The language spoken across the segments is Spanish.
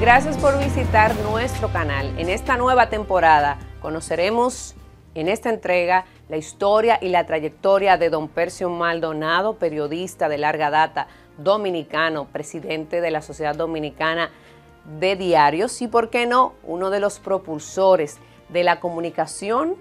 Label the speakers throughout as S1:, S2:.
S1: Gracias por visitar nuestro canal. En esta nueva temporada conoceremos en esta entrega la historia y la trayectoria de don Percio Maldonado, periodista de larga data, dominicano, presidente de la Sociedad Dominicana de Diarios y, por qué no, uno de los propulsores de la comunicación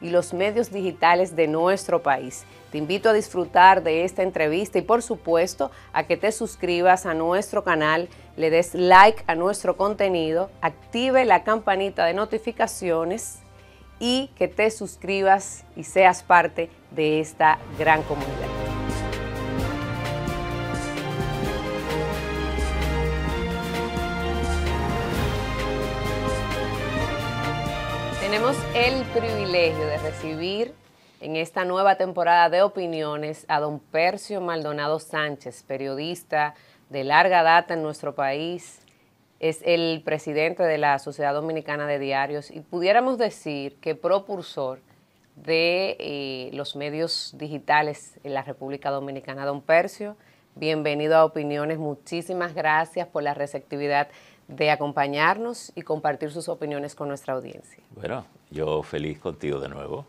S1: y los medios digitales de nuestro país. Te invito a disfrutar de esta entrevista y, por supuesto, a que te suscribas a nuestro canal le des like a nuestro contenido, active la campanita de notificaciones y que te suscribas y seas parte de esta gran comunidad. Tenemos el privilegio de recibir en esta nueva temporada de opiniones a don Percio Maldonado Sánchez, periodista, de larga data en nuestro país, es el presidente de la Sociedad Dominicana de Diarios y pudiéramos decir que propulsor de eh, los medios digitales en la República Dominicana. Don Percio, bienvenido a Opiniones. Muchísimas gracias por la receptividad de acompañarnos y compartir sus opiniones con nuestra audiencia.
S2: Bueno, yo feliz contigo de nuevo.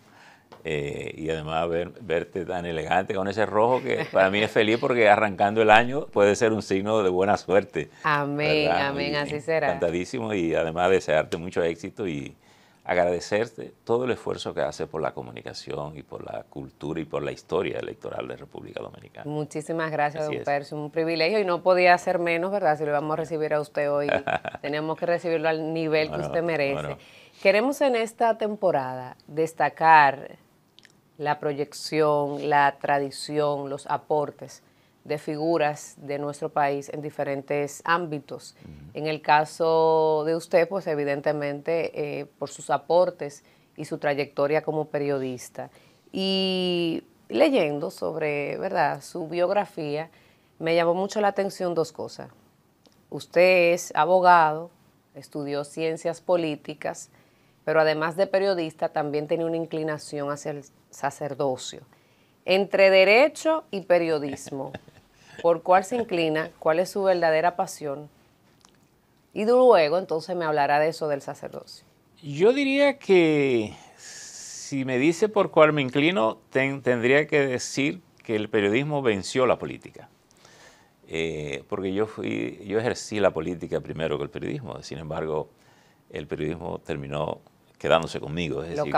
S2: Eh, y además verte tan elegante con ese rojo que para mí es feliz porque arrancando el año puede ser un signo de buena suerte.
S1: Amén, amén, así será.
S2: Encantadísimo y además desearte mucho éxito y agradecerte todo el esfuerzo que hace por la comunicación y por la cultura y por la historia electoral de República Dominicana.
S1: Muchísimas gracias, don es. un privilegio y no podía ser menos, ¿verdad? Si lo vamos a recibir a usted hoy, tenemos que recibirlo al nivel que usted merece. Queremos en esta temporada destacar la proyección, la tradición, los aportes de figuras de nuestro país en diferentes ámbitos. En el caso de usted, pues evidentemente eh, por sus aportes y su trayectoria como periodista. Y leyendo sobre, ¿verdad?, su biografía, me llamó mucho la atención dos cosas. Usted es abogado, estudió ciencias políticas, pero además de periodista también tenía una inclinación hacia el sacerdocio. Entre derecho y periodismo, ¿por cuál se inclina? ¿Cuál es su verdadera pasión? Y luego entonces me hablará de eso del sacerdocio.
S2: Yo diría que si me dice por cuál me inclino, tendría que decir que el periodismo venció la política. Eh, porque yo, fui, yo ejercí la política primero que el periodismo, sin embargo, el periodismo terminó quedándose conmigo. Es decir,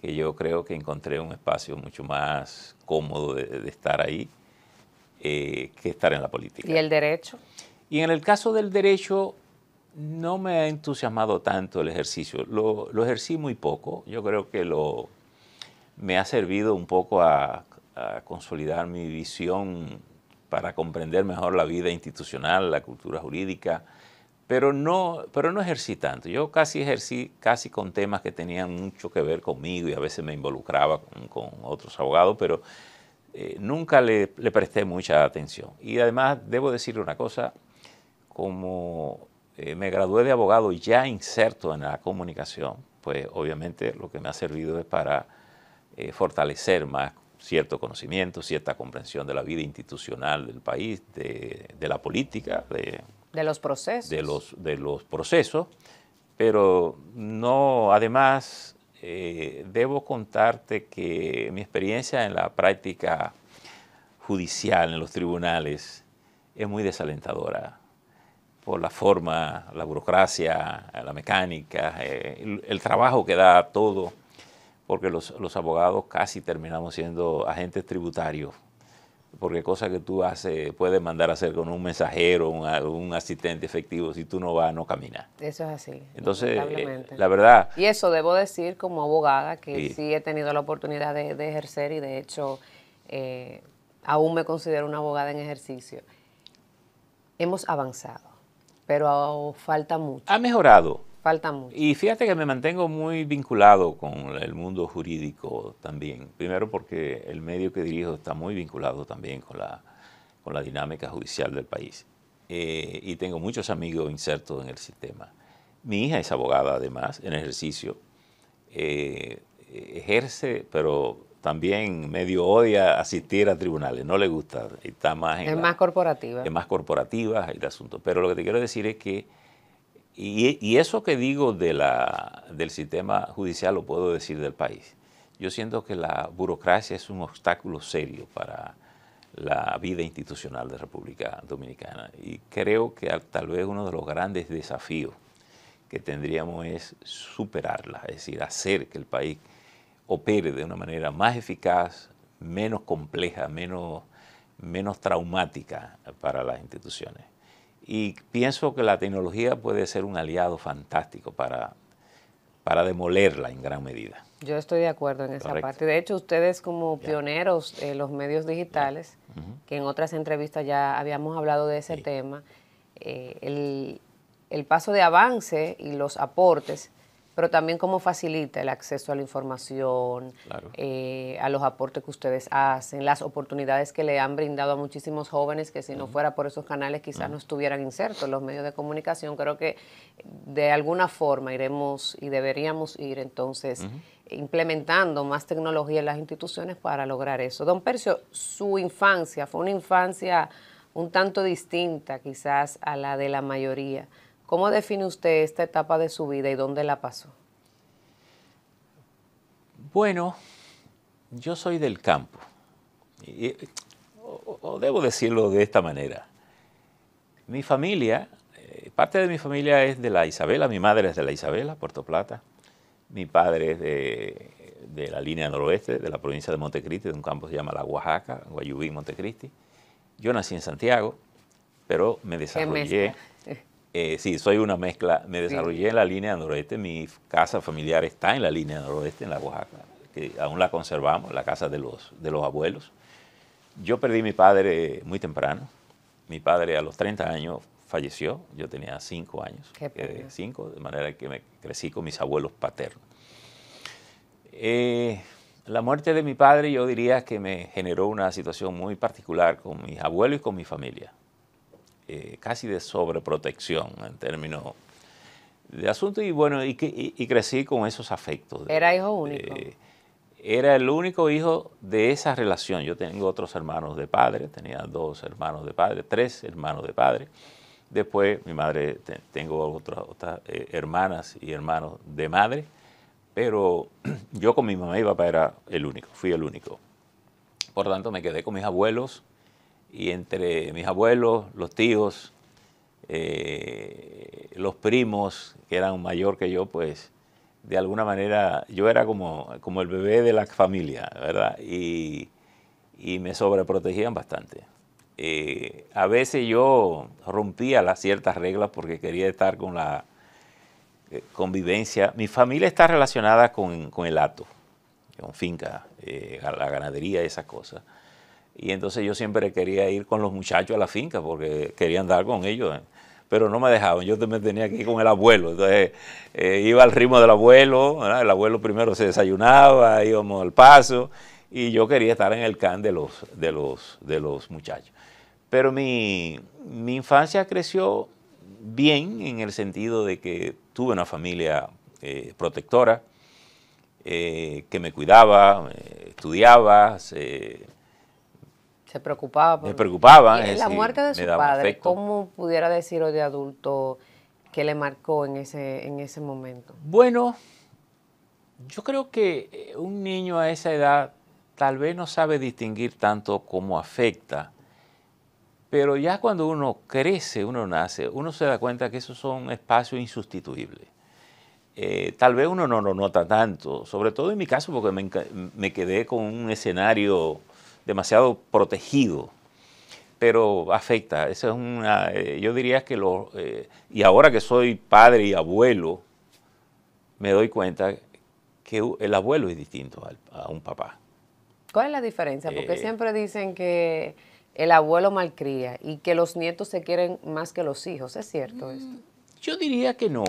S2: Que, yo creo que encontré un espacio mucho más cómodo de, estar ahí eh, que estar en la política.
S1: ¿Y el derecho?
S2: Y en el caso del derecho, no me ha entusiasmado tanto el ejercicio. Lo, ejercí muy poco. Yo creo que lo, me ha servido un poco a, consolidar mi visión para comprender mejor la vida institucional, la cultura jurídica, pero no, pero no ejercí tanto. Yo casi ejercí casi con temas que tenían mucho que ver conmigo y a veces me involucraba con, otros abogados, pero eh, nunca le, presté mucha atención. Y además debo decirle una cosa, como eh, me gradué de abogado ya inserto en la comunicación, pues obviamente lo que me ha servido es para eh, fortalecer más cierto conocimiento, cierta comprensión de la vida institucional del país, de, de la política, de,
S1: de los procesos. De los,
S2: de los procesos, pero no, además, eh, debo contarte que mi experiencia en la práctica judicial, en los tribunales, es muy desalentadora por la forma, la burocracia, la mecánica, eh, el, trabajo que da todo, porque los abogados casi terminamos siendo agentes tributarios porque cosa que tú haces puedes mandar a hacer con un mensajero, un, asistente efectivo, si tú no vas, no caminas. Eso
S1: es así. Entonces, eh,
S2: la verdad... Y
S1: eso debo decir como abogada, que sí, he tenido la oportunidad de, ejercer y de hecho eh, aún me considero una abogada en ejercicio. Hemos avanzado, pero falta mucho.
S2: Ha mejorado. Falta mucho. Y fíjate que me mantengo muy vinculado con el mundo jurídico también. Primero porque el medio que dirijo está muy vinculado también con la, con la dinámica judicial del país. Eh, y tengo muchos amigos insertos en el sistema. Mi hija es abogada además, en ejercicio. Eh, ejerce, pero también medio odia asistir a tribunales, no le gusta, está más... En es más
S1: corporativa. Es más
S2: corporativa el asunto. Pero lo que te quiero decir es que y, eso que digo del sistema judicial lo puedo decir del país. Yo siento que la burocracia es un obstáculo serio para la vida institucional de República Dominicana. Y creo que tal vez uno de los grandes desafíos que tendríamos es superarla, es decir, hacer que el país opere de una manera más eficaz, menos compleja, menos, menos traumática para las instituciones. Y pienso que la tecnología puede ser un aliado fantástico para, demolerla en gran medida.
S1: Yo estoy de acuerdo en esa parte. De hecho, ustedes como pioneros de los medios digitales, que en otras entrevistas ya habíamos hablado de ese tema, eh, el, el, paso de avance y los aportes pero también cómo facilita el acceso a la información, eh, a los aportes que ustedes hacen, las oportunidades que le han brindado a muchísimos jóvenes que si no fuera por esos canales quizás no estuvieran insertos los medios de comunicación. Creo que de alguna forma iremos y deberíamos ir entonces. implementando más tecnología en las instituciones para lograr eso. Don Percio, su infancia fue una infancia un tanto distinta quizás a la de la mayoría ¿Cómo define usted esta etapa de su vida y dónde la pasó?
S2: Bueno, yo soy del campo. o, debo decirlo de esta manera. Mi familia, eh, parte de mi familia es de la Isabela, mi madre es de la Isabela, Puerto Plata. Mi padre es de, de la línea noroeste, de la provincia de Montecristi, de un campo que se llama La Oaxaca, Guayubí, Montecristi. Yo nací en Santiago, pero me desarrollé eh, sí, soy una mezcla. Me desarrollé en la línea noroeste. Mi casa familiar está en la línea noroeste, en la Oaxaca, que aún la conservamos, la casa de los, de los abuelos. Yo perdí a mi padre eh, muy temprano. Mi padre a los 30 años falleció. Yo tenía 5 años. Eh, cinco, de manera que me crecí con mis abuelos paternos. la muerte de mi padre yo diría que me generó una situación muy particular con mis abuelos y con mi familia. Eh, casi de sobreprotección en términos de asunto y bueno, y, crecí con esos afectos.
S1: ¿Era hijo único?
S2: Eh, era el único hijo de esa relación. Yo tengo otros hermanos de padre, tenía dos hermanos de padre, tres hermanos de padre. Después mi madre, tengo otras eh, hermanas y hermanos de madre, pero yo con mi mamá y papá era el único, fui el único. Por tanto, me quedé con mis abuelos, y entre mis abuelos, los tíos, eh, los primos que eran mayor que yo, pues de alguna manera yo era como, el bebé de la familia, ¿verdad? Y, me sobreprotegían bastante. Eh, a veces yo rompía las ciertas reglas porque quería estar con la eh, convivencia. Mi familia está relacionada con, el ato, con finca, la ganadería, esas cosas. Y entonces yo siempre quería ir con los muchachos a la finca porque quería andar con ellos. Eh. Pero no me dejaban, yo me tenía que ir con el abuelo. Entonces eh, iba al ritmo del abuelo, el abuelo primero se desayunaba, íbamos al paso y yo quería estar en el can de los, de los, de los muchachos. Pero mi, infancia creció bien en el sentido de que tuve una familia eh, protectora, que me cuidaba, eh, estudiaba,
S1: se preocupaba. Por... Se preocupaba. Es eh, la muerte de su padre, ¿cómo pudiera decirlo de adulto que le marcó en ese, en ese momento? Bueno,
S2: yo creo que eh, un niño a esa edad tal vez no sabe distinguir tanto cómo afecta, pero ya cuando uno crece, uno nace, uno se da cuenta que esos son espacios insustituibles. Eh, tal vez uno no lo nota tanto, sobre todo en mi caso porque me quedé con un escenario demasiado protegido, pero afecta. Eso es una, eh, yo diría que lo, eh, y ahora que soy padre y abuelo, me doy cuenta que el abuelo es distinto a un papá.
S1: ¿Cuál es la diferencia? Porque eh, siempre dicen que el abuelo malcría y que los nietos se quieren más que los hijos. ¿Es cierto mm, esto?
S2: Yo diría que no.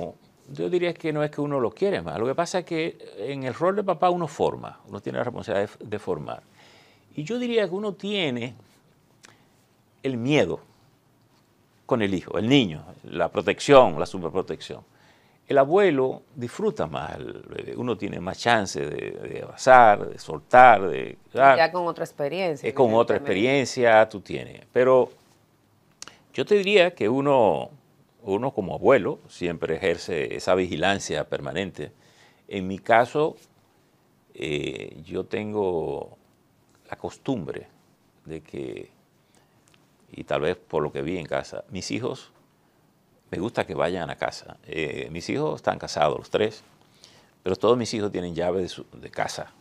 S2: Yo diría que no es que uno lo quiere más. Lo que pasa es que en el rol de papá uno forma, uno tiene la responsabilidad de formar. Y yo diría que uno tiene el miedo con el hijo, el niño, la protección, la superprotección. El abuelo disfruta más, eh, uno tiene más chance de, de de soltar, de... ya
S1: con otra experiencia. Es con otra
S2: experiencia tú tienes. Pero yo te diría que uno, uno como abuelo siempre ejerce esa vigilancia permanente. En mi caso, eh, yo tengo costumbre de que, y tal vez por lo que vi en casa, mis hijos, me gusta que vayan a casa. Eh, mis hijos están casados, los tres, pero todos mis hijos tienen llave de, casa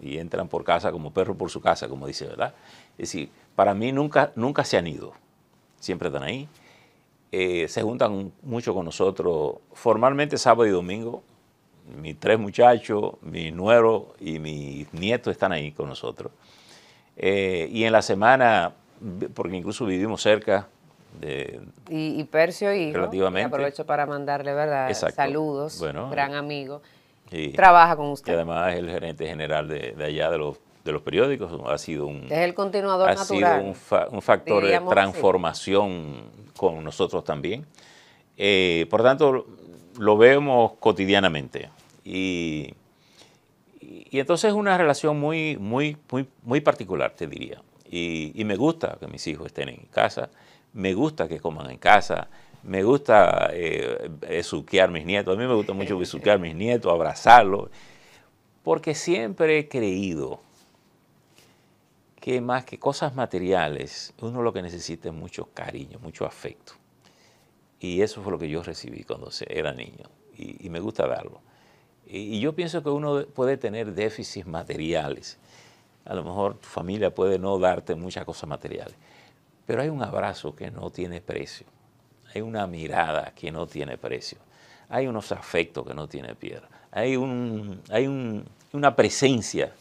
S2: y entran por casa como perro por su casa, como dice, ¿verdad? Es decir, para mí nunca, nunca se han ido, siempre están ahí. Eh, se juntan mucho con nosotros, formalmente sábado y domingo, mis tres muchachos, mi nuero y mi nieto están ahí con nosotros. Eh, y en la semana, porque incluso vivimos cerca, de, y, y, Percio
S1: y aprovecho para mandarle verdad saludos, bueno, gran amigo.
S2: trabaja con usted. Y además es el gerente general de, allá de los de los periódicos ha sido un
S1: es el continuador ha sido un,
S2: un factor de transformación con nosotros también. Eh, por tanto, lo vemos cotidianamente y y, entonces es una relación muy, muy, muy, muy particular, te diría. Y, me gusta que mis hijos estén en casa, me gusta que coman en casa, me gusta eh, a mis nietos, a mí me gusta mucho besuquear mis nietos, abrazarlos, porque siempre he creído que más que cosas materiales, uno lo que necesita es mucho cariño, mucho afecto. Y eso fue lo que yo recibí cuando era niño, y me gusta darlo. Y, yo pienso que uno puede tener déficits materiales. A lo mejor tu familia puede no darte muchas cosas materiales, pero hay un abrazo que no tiene precio, hay una mirada que no tiene precio, hay unos afectos que no tiene piedra, hay, un, hay una presencia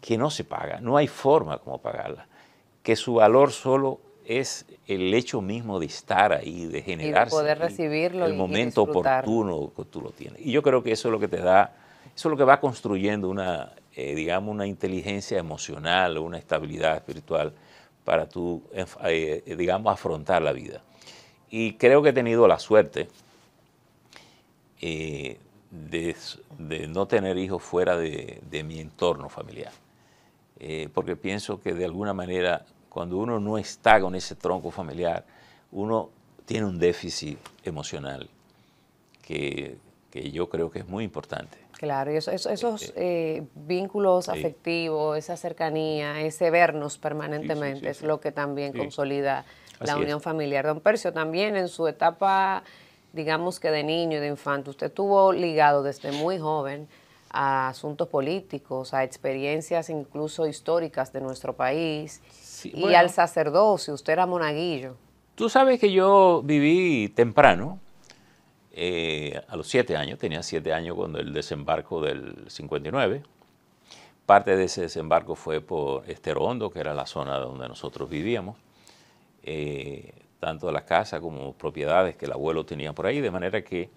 S2: que no se paga, no hay forma como pagarla, que su valor solo es el hecho mismo de estar ahí, de generarse. poder recibirlo. El momento oportuno que tú lo tienes. Y yo creo que eso es lo que te da, eso es lo que va construyendo una, eh, digamos, una inteligencia emocional una estabilidad espiritual para tú, eh, digamos, afrontar la vida. Y creo que he tenido la suerte eh, de, no tener hijos fuera de mi entorno familiar. porque pienso que de alguna manera cuando uno no está con ese tronco familiar, uno tiene un déficit emocional que, yo creo que es muy importante.
S1: Claro, y esos este, eh, vínculos afectivos, esa cercanía, ese vernos permanentemente es lo que también consolida la unión familiar. Don Percio, también en su etapa, digamos que de niño y de infante, usted estuvo ligado desde muy joven a asuntos políticos, a experiencias incluso históricas de nuestro país y al sacerdocio, usted era monaguillo.
S2: Tú sabes que yo viví temprano, eh, a los siete años, tenía siete años cuando el desembarco del 59. Parte de ese desembarco fue por Esterondo, que era la zona donde nosotros vivíamos, eh, tanto la casa como propiedades que el abuelo tenía por ahí, de manera que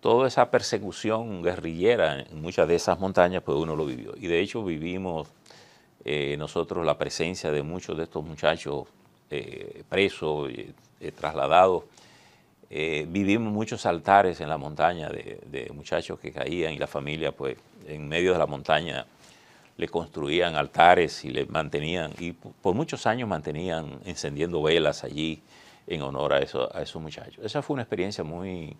S2: toda esa persecución guerrillera en muchas de esas montañas, pues uno lo vivió. Y de hecho vivimos eh, nosotros la presencia de muchos de estos muchachos eh, presos, eh, trasladados, vivimos muchos altares en la montaña de, muchachos que caían y la familia pues en medio de la montaña le construían altares y le mantenían, y por muchos años mantenían encendiendo velas allí en honor a, a esos muchachos. Esa fue una experiencia muy,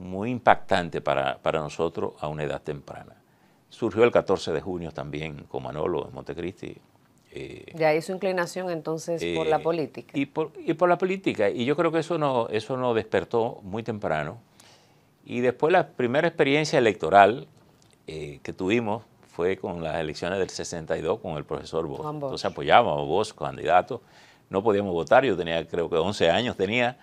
S2: muy impactante para nosotros a una edad temprana surgió el 14 de junio también con Manolo en Montecristi. Eh,
S1: de ahí su inclinación entonces por la eh,
S2: política. Y por, y por, la política. Y yo creo que eso nos eso no despertó muy temprano. Y después la primera experiencia electoral eh, que tuvimos fue con las elecciones del 62 con el profesor Bosch. Entonces apoyábamos a Bosch, candidato. No podíamos votar, yo tenía creo que 11 años tenía,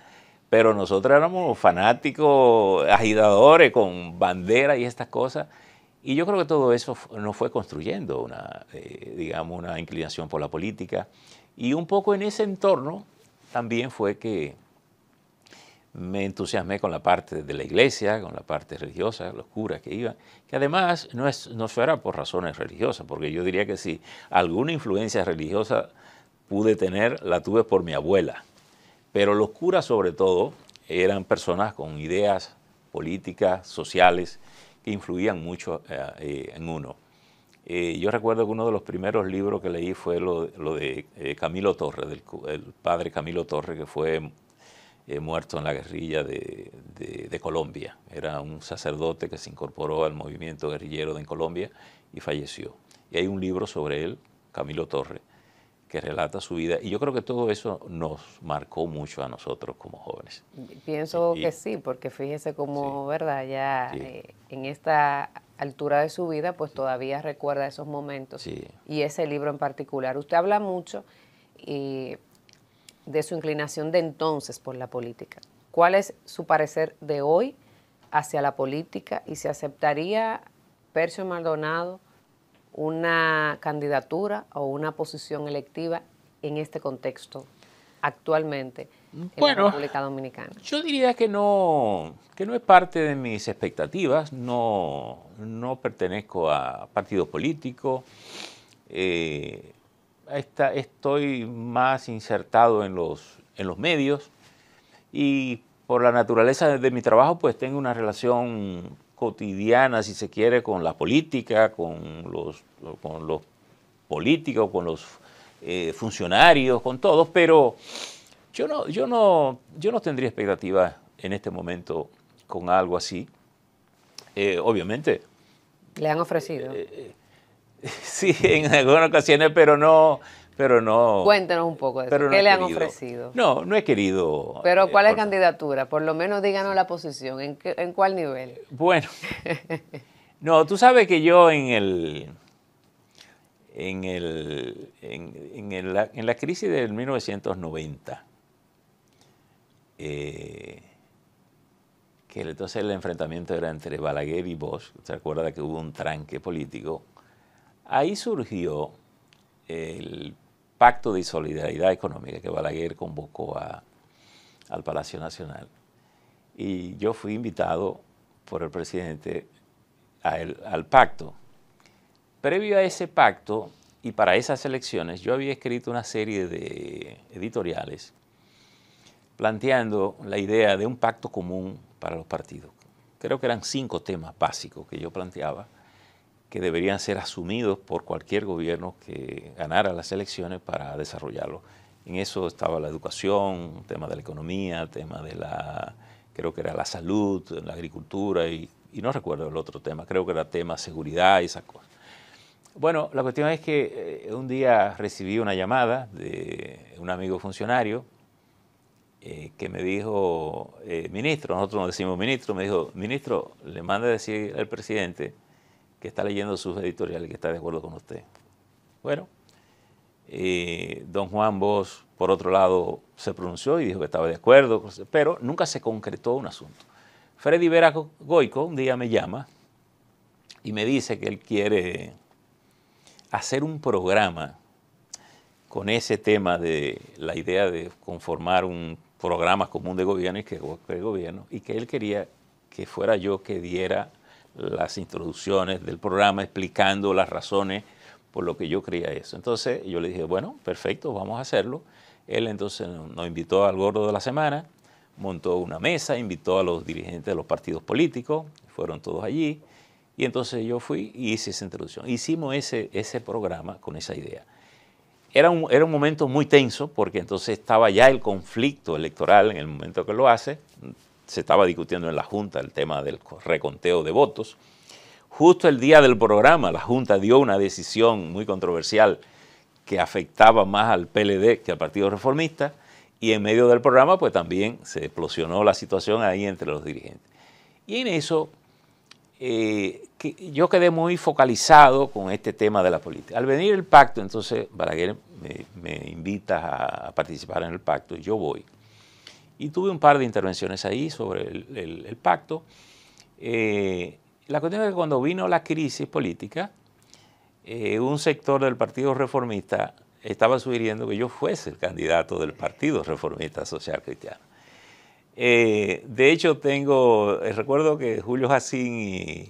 S2: pero nosotros éramos fanáticos, agitadores con banderas y estas cosas. Y yo creo que todo eso nos fue construyendo una, eh, digamos, una inclinación por la política. Y un poco en ese entorno también fue que me entusiasmé con la parte de la iglesia, con la parte religiosa, los curas que iban, que además no, es, no fuera por razones religiosas, porque yo diría que si alguna influencia religiosa pude tener, la tuve por mi abuela. Pero los curas sobre todo eran personas con ideas políticas, sociales, que influían mucho eh, eh, en uno. Eh, yo recuerdo que uno de los primeros libros que leí fue lo, de Camilo Torres, el padre Camilo Torres, que fue muerto en la guerrilla de, de, Colombia. Era un sacerdote que se incorporó al movimiento guerrillero en Colombia y falleció. Y hay un libro sobre él, Camilo Torres, que relata su vida. Y yo creo que todo eso nos marcó mucho a nosotros como jóvenes.
S1: Pienso que sí, porque fíjese cómo, ¿verdad? Ya eh, en esta altura de su vida, pues todavía recuerda esos momentos. Y ese libro en particular. Usted habla mucho eh, de su inclinación de entonces por la política. ¿Cuál es su parecer de hoy hacia la política y si aceptaría Percio Maldonado? una candidatura o una posición electiva en este contexto actualmente en la República Dominicana?
S2: Yo diría que no, que no es parte de mis expectativas, no, no pertenezco a partidos políticos, eh, estoy más insertado en los, en los medios y por la naturaleza de mi trabajo pues tengo una relación cotidiana, si se quiere, con la política, con los, con los políticos, con los eh, funcionarios, con todos, pero yo no, yo, no, yo no tendría expectativas en este momento con algo así. Eh, obviamente.
S1: Le han ofrecido. Eh,
S2: sí, en algunas ocasiones, pero no, pero no. Cuéntenos un poco de eso. ¿Qué le han ofrecido? No, no he querido.
S1: Pero eh, ¿cuál es candidatura? Por lo menos díganos la posición. ¿En, cuál nivel?
S2: Bueno. no, tú sabes que yo en el. En, el, en, la crisis del 1990, eh, que entonces el enfrentamiento era entre Balaguer y Bosch, ¿se acuerda que hubo un tranque político? Ahí surgió el pacto de solidaridad económica que Balaguer convocó al Palacio Nacional. Y yo fui invitado por el presidente al pacto. Previo a ese pacto y para esas elecciones, yo había escrito una serie de editoriales planteando la idea de un pacto común para los partidos. Creo que eran cinco temas básicos que yo planteaba que deberían ser asumidos por cualquier gobierno que ganara las elecciones para desarrollarlo. En eso estaba la educación, tema de la economía, tema de la, creo que era la salud, la agricultura y, no recuerdo el otro tema, creo que era tema seguridad y esas cosas. Bueno, la cuestión es que eh, un día recibí una llamada de un amigo funcionario eh, que me dijo, eh, ministro, nosotros no decimos ministro, me dijo, ministro, le manda a decir al presidente que está leyendo sus editoriales que está de acuerdo con usted. Bueno, eh, don Juan Bosch, por otro lado, se pronunció y dijo que estaba de acuerdo, pero nunca se concretó un asunto. Freddy Vera Goico un día me llama y me dice que él quiere hacer un programa con ese tema de la idea de conformar un programa común de gobierno y que gobierno, y que él quería que fuera yo que diera las introducciones del programa explicando las razones por lo que yo creía eso. Entonces yo le dije, bueno, perfecto, vamos a hacerlo. Él entonces nos invitó al gordo de la semana, montó una mesa, invitó a los dirigentes de los partidos políticos, fueron todos allí, y entonces yo fui y hice esa introducción. Hicimos ese, ese programa con esa idea. Era un, era un momento muy tenso porque entonces estaba ya el conflicto electoral en el momento que lo hace, se estaba discutiendo en la Junta el tema del reconteo de votos. Justo el día del programa, la Junta dio una decisión muy controversial que afectaba más al PLD que al Partido Reformista, y en medio del programa, pues también se explosionó la situación ahí entre los dirigentes. Y en eso eh, yo quedé muy focalizado con este tema de la política. Al venir el pacto, entonces Balaguer me, invita a, a participar en el pacto y yo voy y tuve un par de intervenciones ahí sobre el, pacto. Eh, la cuestión es que cuando vino la crisis política, eh, un sector del Partido Reformista estaba sugiriendo que yo fuese el candidato del Partido Reformista Social Cristiano. Eh, de hecho, tengo, recuerdo que Julio Jacín y,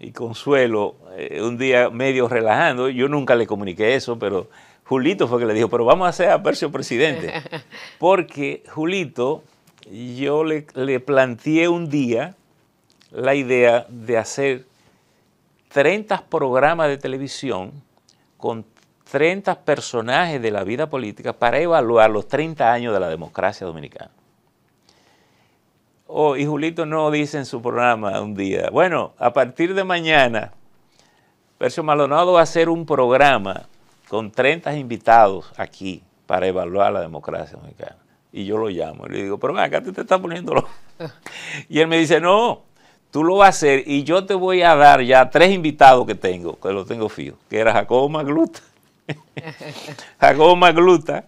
S2: y Consuelo, un día medio relajando, yo nunca le comuniqué eso, pero Julito fue que le dijo, pero vamos a hacer a Percio presidente. Porque Julito, yo le, planteé un día la idea de hacer 30 programas de televisión con 30 personajes de la vida política para evaluar los 30 años de la democracia dominicana. Oh, y Julito no dice en su programa un día, bueno, a partir de mañana, Percio Maldonado va a hacer un programa con 30 invitados aquí para evaluar la democracia mexicana. Y yo lo llamo y le digo, pero acá te, te está poniendo Y él me dice, no, tú lo vas a hacer y yo te voy a dar ya tres invitados que tengo, que los tengo fijo, que era Jacobo Magluta. Jacobo Magluta,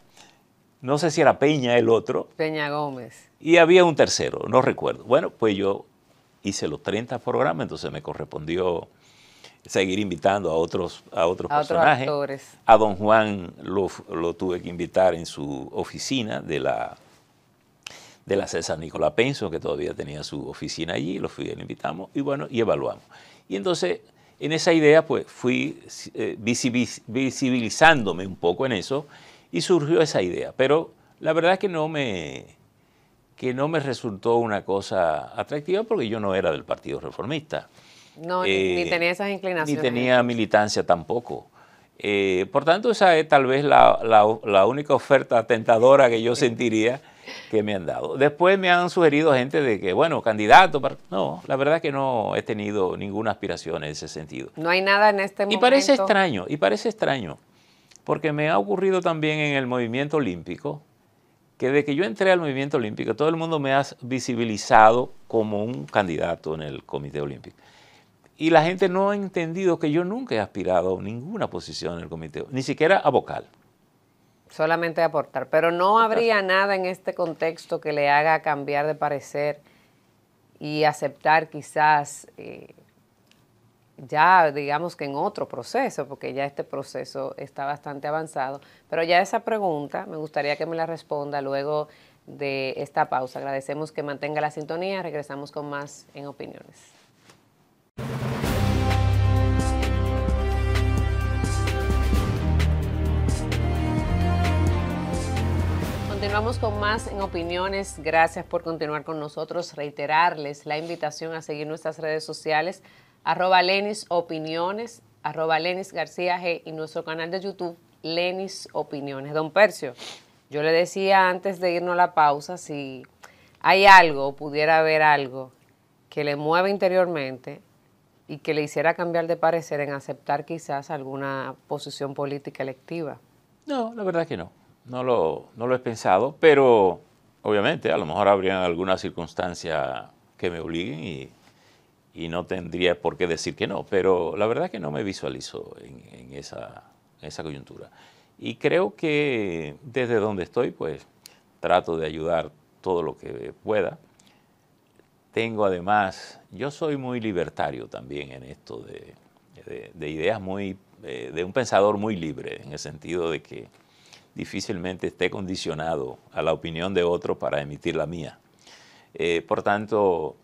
S2: no sé si era Peña el otro.
S1: Peña Gómez.
S2: Y había un tercero, no recuerdo. Bueno, pues yo hice los 30 programas, entonces me correspondió seguir invitando a otros, a otros a personajes. a don Juan lo, tuve que invitar en su oficina de la, de la César Nicolás Penso, que todavía tenía su oficina allí, lo fui, invitamos y bueno, y evaluamos. Y entonces, en esa idea, pues fui eh, visibilizándome un poco en eso y surgió esa idea. Pero la verdad es que no me que no me resultó una cosa atractiva porque yo no era del Partido Reformista.
S1: No, ni eh, tenía esas inclinaciones. Ni
S2: tenía militancia tampoco. Eh, por tanto, esa es tal vez la, única oferta tentadora que yo sentiría que me han dado. Después me han sugerido gente de que, bueno, candidato. No, la verdad es que no he tenido ninguna aspiración en ese sentido.
S1: No hay nada en este momento. Y parece extraño,
S2: y parece extraño, porque me ha ocurrido también en el movimiento olímpico, que desde que yo entré al movimiento olímpico, todo el mundo me ha visibilizado como un candidato en el Comité Olímpico. Y la gente no ha entendido que yo nunca he aspirado a ninguna posición en el comité, ni siquiera a vocal.
S1: Solamente a aportar. Pero no habría nada en este contexto que le haga cambiar de parecer y aceptar quizás eh, ya digamos que en otro proceso, porque ya este proceso está bastante avanzado. Pero ya esa pregunta me gustaría que me la responda luego de esta pausa. Agradecemos que mantenga la sintonía, regresamos con más en opiniones. Continuamos con más en opiniones. Gracias por continuar con nosotros. Reiterarles la invitación a seguir nuestras redes sociales, arroba Lenis Opiniones, arroba Lenis García G y nuestro canal de YouTube, Lenis Opiniones. Don Percio, yo le decía antes de irnos a la pausa, si hay algo, pudiera haber algo que le mueva interiormente y que le hiciera cambiar de parecer en aceptar quizás alguna posición política electiva.
S2: No, la verdad es que no. No lo, no lo he pensado, pero obviamente a lo mejor habría alguna circunstancia que me obliguen y, no tendría por qué decir que no, pero la verdad es que no me visualizo en, esa, en esa coyuntura. Y creo que desde donde estoy, pues trato de ayudar todo lo que pueda tengo además, yo soy muy libertario también en esto de, ideas muy, eh, de, un pensador muy libre, en el sentido de que difícilmente esté condicionado a la opinión de otro para emitir la mía. Eh, por tanto,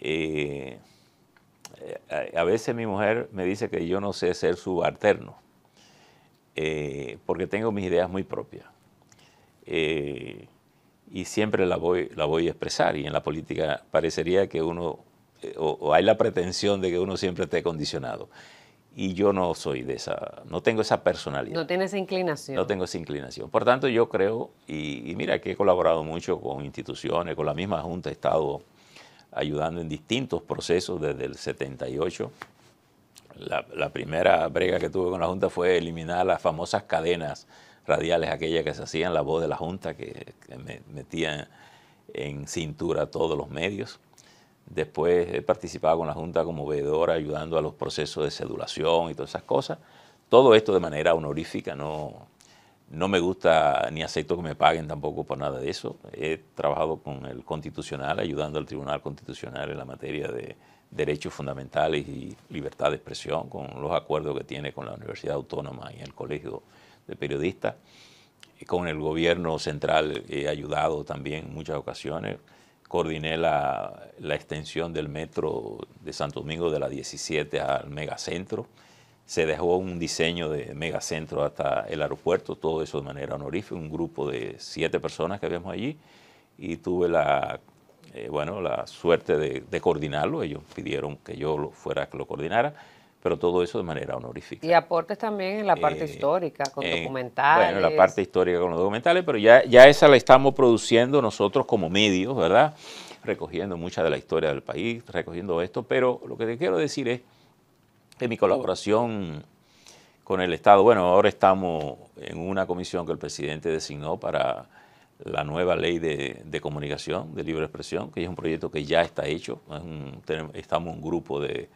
S2: eh, a veces mi mujer me dice que yo no sé ser subalterno, porque tengo mis ideas muy propias y siempre la voy, la voy a expresar. Y en la política parecería que uno, eh, o, hay la pretensión de que uno siempre esté condicionado. Y yo no soy de esa, no tengo esa personalidad.
S1: No tienes esa inclinación. No
S2: tengo esa inclinación. Por tanto, yo creo, y, mira que he colaborado mucho con instituciones, con la misma Junta he Estado, ayudando en distintos procesos desde el 78. La, la primera brega que tuve con la Junta fue eliminar las famosas cadenas radiales, aquella que se hacían, la voz de la Junta, que, me metía en cintura todos los medios. Después he participado con la Junta como veedora, ayudando a los procesos de sedulación y todas esas cosas. Todo esto de manera honorífica, no, no me gusta ni acepto que me paguen tampoco por nada de eso. He trabajado con el Constitucional, ayudando al Tribunal Constitucional en la materia de derechos fundamentales y libertad de expresión, con los acuerdos que tiene con la Universidad Autónoma y el Colegio de Periodistas. Y con el gobierno central he ayudado también en muchas ocasiones. Coordiné la, la extensión del metro de Santo Domingo de la 17 al megacentro. Se dejó un diseño de megacentro hasta el aeropuerto, todo eso de manera honorífica, un grupo de siete personas que habíamos allí y tuve la eh, bueno, la suerte de, coordinarlo. Ellos pidieron que yo lo fuera que lo coordinara, pero todo eso de manera honorífica.
S1: Y aportes también en la parte eh, histórica, con eh, documentales. Bueno, la parte
S2: histórica con los documentales, pero ya, ya esa la estamos produciendo nosotros como medios, ¿verdad? Recogiendo mucha de la historia del país, recogiendo esto, pero lo que te quiero decir es que mi colaboración con el Estado, bueno, ahora estamos en una comisión que el presidente designó para la nueva ley de, comunicación, de libre expresión, que es un proyecto que ya está hecho. un, estamos un grupo de,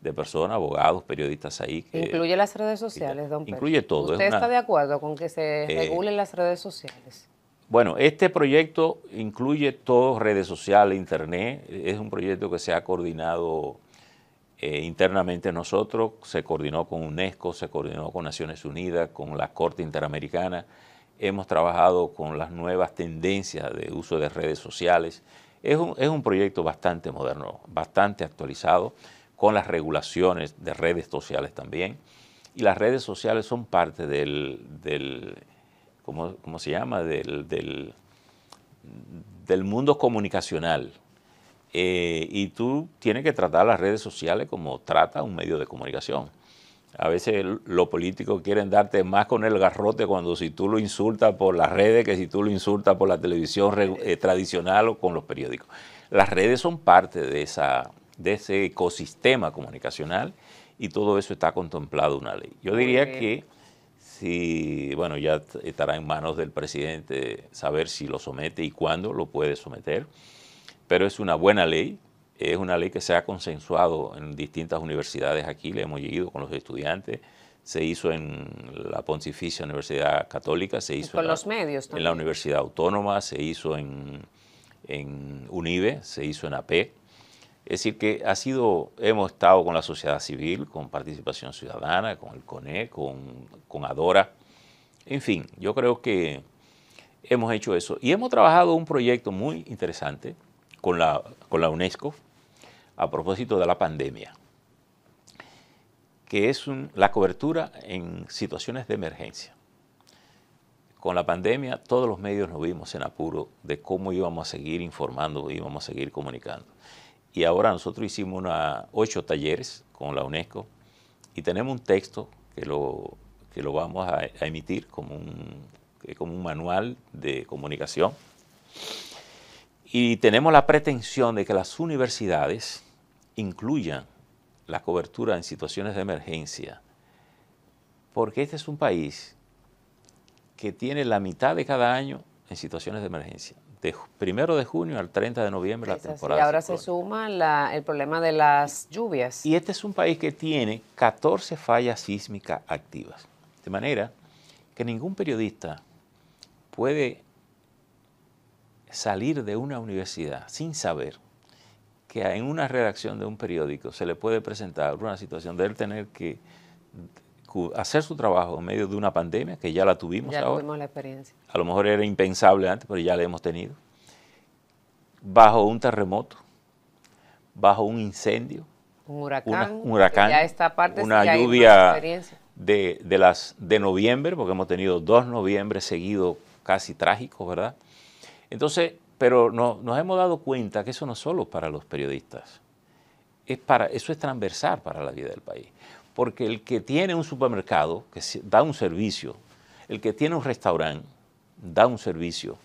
S2: de, personas, abogados, periodistas ahí. ¿Incluye
S1: las redes sociales, don Pedro? Incluye
S2: todo. ¿Usted está de
S1: acuerdo con que se eh, regulen las redes sociales?
S2: Bueno, este proyecto incluye todo, redes sociales, internet. Es un proyecto que se ha coordinado eh, internamente nosotros, se coordinó con UNESCO, se coordinó con Naciones Unidas, con la Corte Interamericana hemos trabajado con las nuevas tendencias de uso de redes sociales. Es un, proyecto bastante moderno, bastante actualizado, con las regulaciones de redes sociales también. Y las redes sociales son parte del, del se llama? Del, del, mundo comunicacional. Eh, y tú tienes que tratar las redes sociales como trata un medio de comunicación. A veces los políticos quieren darte más con el garrote cuando si tú lo insultas por las redes que si tú lo insultas por la televisión eh, tradicional o con los periódicos. Las redes son parte de, de ese ecosistema comunicacional y todo eso está contemplado en una ley. Yo diría que si, bueno, ya estará en manos del presidente saber si lo somete y cuándo lo puede someter, pero es una buena ley es una ley que se ha consensuado en distintas universidades aquí, le hemos llegado con los estudiantes, se hizo en la Pontificia Universidad Católica, se hizo en, la, Universidad Autónoma, se hizo en, UNIBE, se hizo en AP. Es decir, que ha sido, hemos estado con la sociedad civil, con participación ciudadana, con el CONE, con, Adora. En fin, yo creo que hemos hecho eso. Y hemos trabajado un proyecto muy interesante con la, con la UNESCO, a propósito de la pandemia, que es la cobertura en situaciones de emergencia. Con la pandemia todos los medios nos vimos en apuro de cómo íbamos a seguir informando, íbamos a seguir comunicando. Y ahora nosotros hicimos una, ocho talleres con la UNESCO y tenemos un texto que lo, lo vamos a, emitir como un, eh, como un manual de comunicación. Y tenemos la pretensión de que las universidades incluyan la cobertura en situaciones de emergencia, porque este es un país que tiene la mitad de cada año en situaciones de emergencia. De primero de junio al 30 de noviembre la temporada. Y ahora se
S1: suma el problema de las lluvias.
S2: Y este es un país que tiene 14 fallas sísmicas activas. De manera que ningún periodista puede salir de una universidad sin saber que en una redacción de un periódico se le puede presentar una situación de él tener que hacer su trabajo en medio de una pandemia, que ya la tuvimos ya ahora. Tuvimos la experiencia. A lo mejor era impensable antes, pero ya la hemos tenido. Bajo un terremoto, bajo un incendio. Un huracán. Una, Ya
S1: esta parte lluvia
S2: de, las, de noviembre, porque hemos tenido dos noviembre seguidos casi trágicos, ¿verdad? Entonces, pero nos hemos dado cuenta que eso no es solo para los periodistas, es para, eso es transversal para la vida del país. Porque el que tiene un supermercado, que da un servicio, el que tiene un restaurante, da un servicio,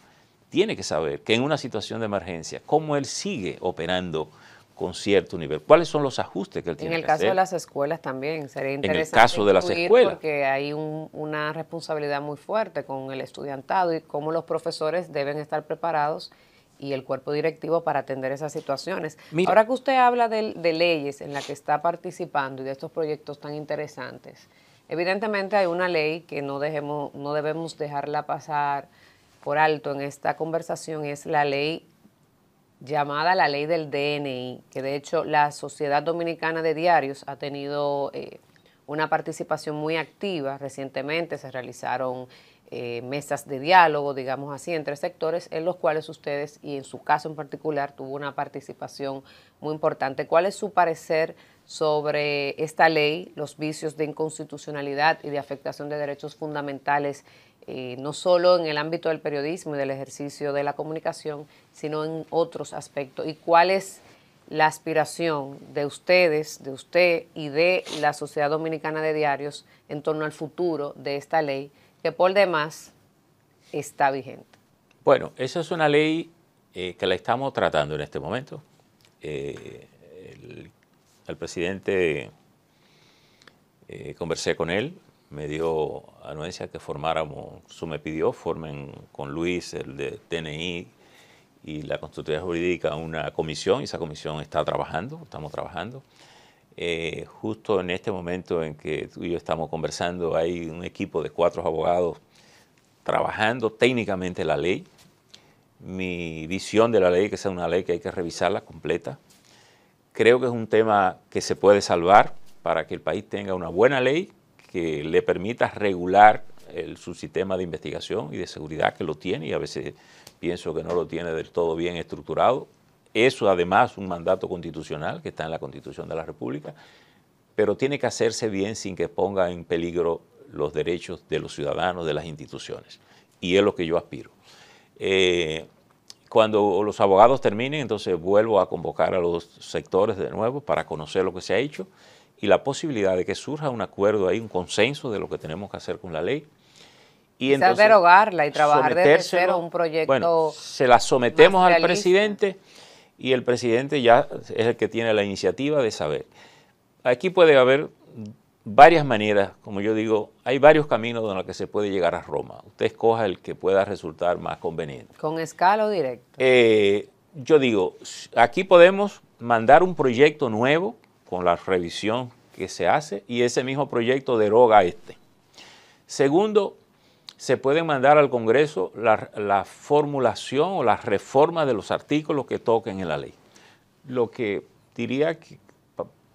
S2: tiene que saber que en una situación de emergencia, cómo él sigue operando con cierto nivel. ¿Cuáles son los ajustes que él tiene que hacer? En el caso de las
S1: escuelas también sería interesante. En el caso de las escuelas. Porque hay una responsabilidad muy fuerte con el estudiantado y cómo los profesores deben estar preparados y el cuerpo directivo para atender esas situaciones. Ahora que usted habla de, leyes en las que está participando y de estos proyectos tan interesantes, evidentemente hay una ley que no, dejemos, no debemos dejarla pasar por alto en esta conversación, es la ley llamada la ley del DNI, que de hecho la Sociedad Dominicana de Diarios ha tenido eh, una participación muy activa recientemente, se realizaron eh, mesas de diálogo, digamos así, entre sectores en los cuales ustedes, y en su caso en particular, tuvo una participación muy importante. ¿Cuál es su parecer sobre esta ley, los vicios de inconstitucionalidad y de afectación de derechos fundamentales, eh, no solo en el ámbito del periodismo y del ejercicio de la comunicación, sino en otros aspectos? ¿Y cuál es la aspiración de ustedes, de usted y de la Sociedad Dominicana de Diarios en torno al futuro de esta ley? que por demás está vigente.
S2: Bueno, esa es una ley eh, que la estamos tratando en este momento. Eh, el, presidente, eh, conversé con él, me dio anuencia que formáramos, su me pidió, formen con Luis, el de TNI y la Constitución jurídica, una comisión, y esa comisión está trabajando, estamos trabajando. Eh, justo en este momento en que tú y yo estamos conversando, hay un equipo de cuatro abogados trabajando técnicamente la ley. Mi visión de la ley, es que es una ley que hay que revisarla completa. Creo que es un tema que se puede salvar para que el país tenga una buena ley que le permita regular el, su sistema de investigación y de seguridad que lo tiene y a veces pienso que no lo tiene del todo bien estructurado. Eso además un mandato constitucional que está en la Constitución de la República, pero tiene que hacerse bien sin que ponga en peligro los derechos de los ciudadanos, de las instituciones. Y es lo que yo aspiro. Eh, cuando los abogados terminen, entonces vuelvo a convocar a los sectores de nuevo para conocer lo que se ha hecho y la posibilidad de que surja un acuerdo ahí, un consenso de lo que tenemos que hacer con la ley. Y Quizás entonces, derogarla y trabajar desde cero un
S1: proyecto. Bueno,
S2: se la sometemos al presidente y el presidente ya es el que tiene la iniciativa de saber. Aquí puede haber varias maneras, como yo digo, hay varios caminos en los que se puede llegar a Roma. Usted escoja el que pueda resultar más conveniente.
S1: ¿Con escala o directo?
S2: Eh, yo digo, aquí podemos mandar un proyecto nuevo con la revisión que se hace y ese mismo proyecto deroga este. Segundo, se pueden mandar al Congreso la, formulación o la reforma de los artículos que toquen en la ley. Lo que diría, que,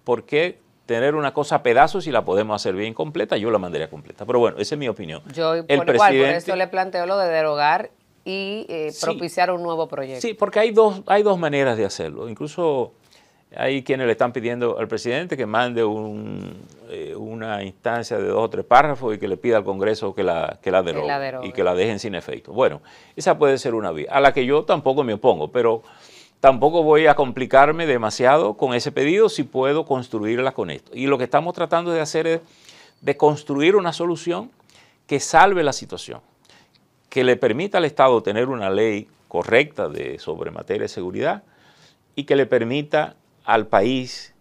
S2: ¿por qué tener una cosa a pedazos si la podemos hacer bien completa? Yo la mandaría completa. Pero bueno, esa es mi opinión. Yo el por, igual, por eso
S1: le planteo lo de derogar y eh, propiciar un nuevo proyecto. Sí,
S2: porque hay dos, hay dos maneras de hacerlo. Incluso hay quienes le están pidiendo al presidente que mande eh, una instancia de dos o tres párrafos y que le pida al Congreso que la, que derogue, y que la dejen sin efecto. Bueno, esa puede ser una vía, a la que yo tampoco me opongo, pero tampoco voy a complicarme demasiado con ese pedido si puedo construirla con esto. Y lo que estamos tratando de hacer es de construir una solución que salve la situación, que le permita al Estado tener una ley correcta de, sobre materia de seguridad y que le permita al país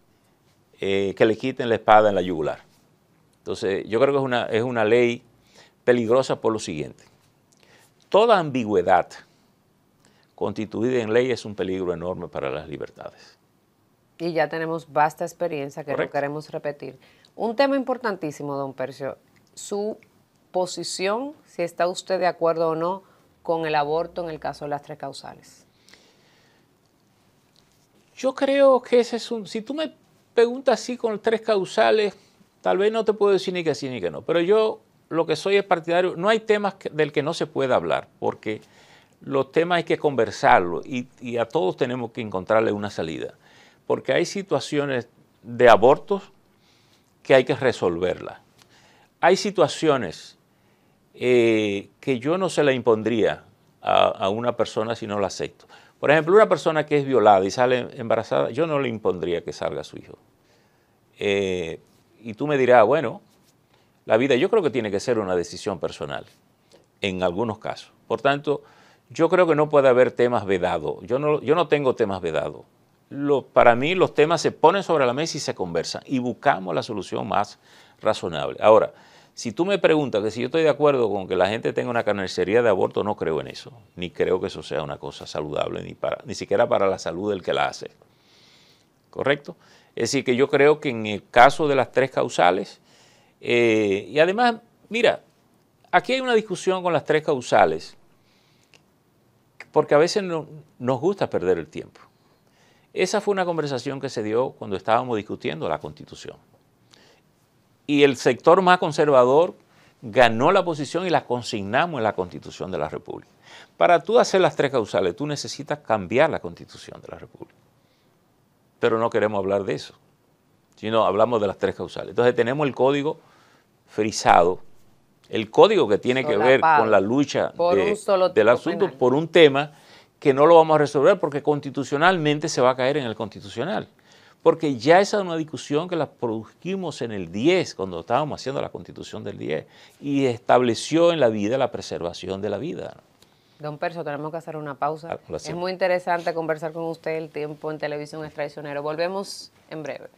S2: eh, que le quiten la espada en la yugular. Entonces, yo creo que es una, es una ley peligrosa por lo siguiente. Toda ambigüedad constituida en ley es un peligro enorme para las libertades.
S1: Y ya tenemos vasta experiencia que no queremos repetir. Un tema importantísimo, don Percio, su posición, si está usted de acuerdo o no con el aborto en el caso de las tres causales.
S2: Yo creo que ese es un... Si tú me preguntas así con tres causales, tal vez no te puedo decir ni que sí ni que no, pero yo lo que soy es partidario, no hay temas del que no se pueda hablar, porque los temas hay que conversarlos y, a todos tenemos que encontrarle una salida, porque hay situaciones de abortos que hay que resolverlas. Hay situaciones eh, que yo no se la impondría a, una persona si no la acepto. Por ejemplo, una persona que es violada y sale embarazada, yo no le impondría que salga su hijo. Eh, y tú me dirás, bueno, la vida yo creo que tiene que ser una decisión personal, en algunos casos. Por tanto, yo creo que no puede haber temas vedados. Yo no, yo no tengo temas vedados. para mí los temas se ponen sobre la mesa y se conversan y buscamos la solución más razonable. Ahora, si tú me preguntas que si yo estoy de acuerdo con que la gente tenga una carnicería de aborto, no creo en eso, ni creo que eso sea una cosa saludable, ni, ni siquiera para la salud del que la hace. ¿Correcto? Es decir, que yo creo que en el caso de las tres causales, eh, y además, mira, aquí hay una discusión con las tres causales, porque a veces nos gusta perder el tiempo. Esa fue una conversación que se dio cuando estábamos discutiendo la Constitución y el sector más conservador ganó la posición y la consignamos en la Constitución de la República. Para tú hacer las tres causales, tú necesitas cambiar la Constitución de la República. Pero no queremos hablar de eso, sino hablamos de las tres causales. Entonces tenemos el código frisado, el código que tiene que ver con la lucha del asunto por un tema que no lo vamos a resolver porque constitucionalmente se va a caer en el constitucional porque ya esa es una discusión que la produjimos en el 10, cuando estábamos haciendo la constitución del 10, y estableció en la vida la preservación de la vida.
S1: Don Perso, tenemos que hacer una pausa. Ah, es muy interesante conversar con usted, el tiempo en televisión es traicionero. Volvemos en breve.